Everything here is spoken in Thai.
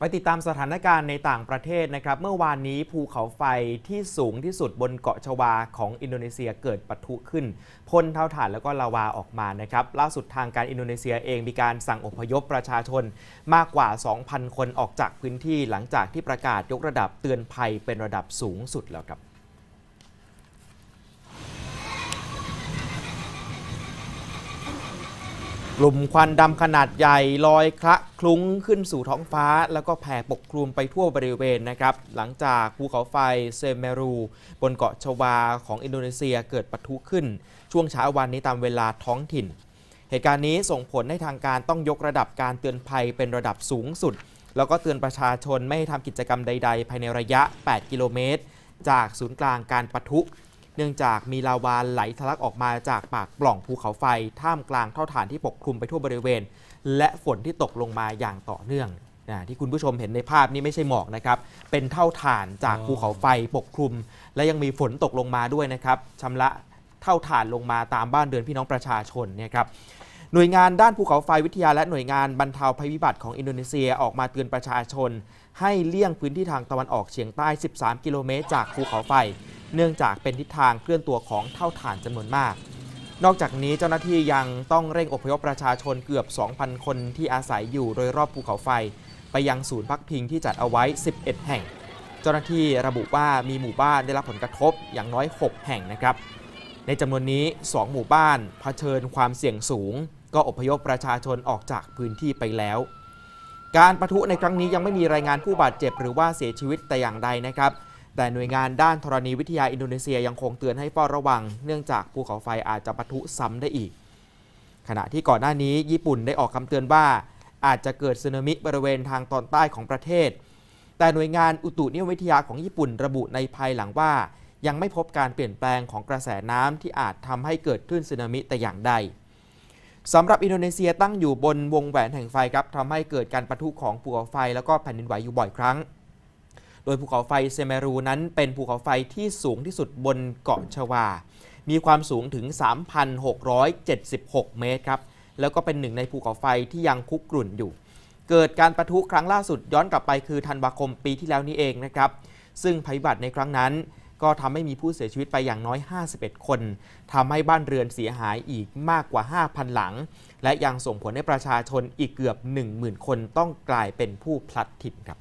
ไปติดตามสถานการณ์ในต่างประเทศนะครับ เมื่อวานนี้ภูเขาไฟที่สูงที่สุดบนเกาะชวาของอินโดนีเซียเกิดปะทุขึ้นพ่นเท่าฐานแล้วก็ลาวาออกมานะครับ ล่าสุดทางการอินโดนีเซียเองมีการสั่งอพยพประชาชน มากกว่า 2,000 คนออกจากพื้นที่หลังจากที่ประกาศยกระดับเตือนภัยเป็นระดับสูงสุดแล้วครับกลุ่มควันดำขนาดใหญ่ ลอยคละคลุ้งขึ้นสู่ท้องฟ้าแล้วก็แผ่ปกคลุมไปทั่วบริเวณนะครับ หลังจากภูเขาไฟเซมเมรูบนเกาะชวาของอินโดนีเซียเกิดปะทุขึ้น ช่วงเช้าวันนี้ตามเวลาท้องถิ่น เหตุการณ์นี้ส่งผลให้ทางการต้องยกระดับการเตือนภัยเป็นระดับสูงสุด แล้วก็เตือนประชาชนไม่ให้ทำกิจกรรมใด ๆ ภายในระยะ 8 กิโลเมตรจากศูนย์กลางการปะทุเนื่องจากมีลาวาไหลทะลักออกมาจากปากปล่องภูเขาไฟ ท่ามกลางเท่าฐานที่ปกคลุมไปทั่วบริเวณ และฝนที่ตกลงมาอย่างต่อเนื่องนะที่คุณผู้ชมเห็นในภาพนี้ไม่ใช่หมอกนะครับเป็นเท่าฐานจากภูเขาไฟปกคลุม และยังมีฝนตกลงมาด้วยนะครับชำระเท่าฐานลงมาตามบ้านเดือนพี่น้องประชาชนเนี่ยครับหน่วยงานด้านภูเขาไฟวิทยาและหน่วยงานบรรเทาภัยพิบัติของอินโดนีเซียออกมาเตือนประชาชน ให้เลี่ยงพื้นที่ทางตะวันออกเฉียงใต้ 13 กิโลเมตรจากภูเขาไฟเนื่องจากเป็นทิศทางเคลื่อนตัวของเท่าฐานจำนวนมาก นอกจากนี้เจ้าหน้าที่ยังต้องเร่งอพยพประชาชนเกือบ 2,000 คนที่อาศัยอยู่โดยรอบภูเขาไฟ ไปยังศูนย์พักพิงที่จัดเอาไว้ 11 แห่ง เจ้าหน้าที่ระบุว่ามีหมู่บ้านได้รับผลกระทบอย่างน้อย 6 แห่งนะครับ ในจำนวนนี้ 2 หมู่บ้านเผชิญความเสี่ยงสูง ก็อพยพประชาชนออกจากพื้นที่ไปแล้ว การประทุในครั้งนี้ยังไม่มีรายงานผู้บาดเจ็บหรือว่าเสียชีวิตแต่อย่างใดนะครับแต่หน่วยงานด้านธรณีวิทยาอินโดนีเซียยังคงเตือนให้เฝ้าระวังเนื่องจากภูเขาไฟอาจจะปะทุซ้ำได้อีก ขณะที่ก่อนหน้านี้ญี่ปุ่นได้ออกคำเตือนว่า อาจจะเกิดสึนามิบริเวณทางตอนใต้ของประเทศ แต่หน่วยงานอุตุนิยมวิทยาของญี่ปุ่นระบุในภายหลังว่า ยังไม่พบการเปลี่ยนแปลงของกระแสน้ำที่อาจทำให้เกิดขึ้นสึนามิแต่อย่างใดสำหรับอินโดนีเซียตั้งอยู่บนวงแหวนแห่งไฟครับทำให้เกิดการปะทุของภูเขาไฟแล้วก็แผ่นดินไหวอยู่บ่อยครั้งดยภูเขาไฟเซเมรูนั้นเป็นภูเขาไฟที่สูงที่สุดบนเกาะชวา มีความสูงถึง 3,676 เมตรครับ แล้วก็เป็นหนึ่งในภูเขาไฟที่ยังคุกรุ่นอยู่ เกิดการประทุครั้งล่าสุดย้อนกลับไปคือธันวาคมปีที่แล้วนี้เองนะครับ ซึ่งภัยพิบัติในครั้งนั้นก็ทำให้มีผู้เสียชีวิตไปอย่างน้อย 51 คน ทำให้บ้านเรือนเสียหายอีกมากกว่า 5,000 หลัง และยังส่งผลให้ประชาชนอีกเกือบ10,000คนต้องกลายเป็นผู้พลัดถิ่นครับ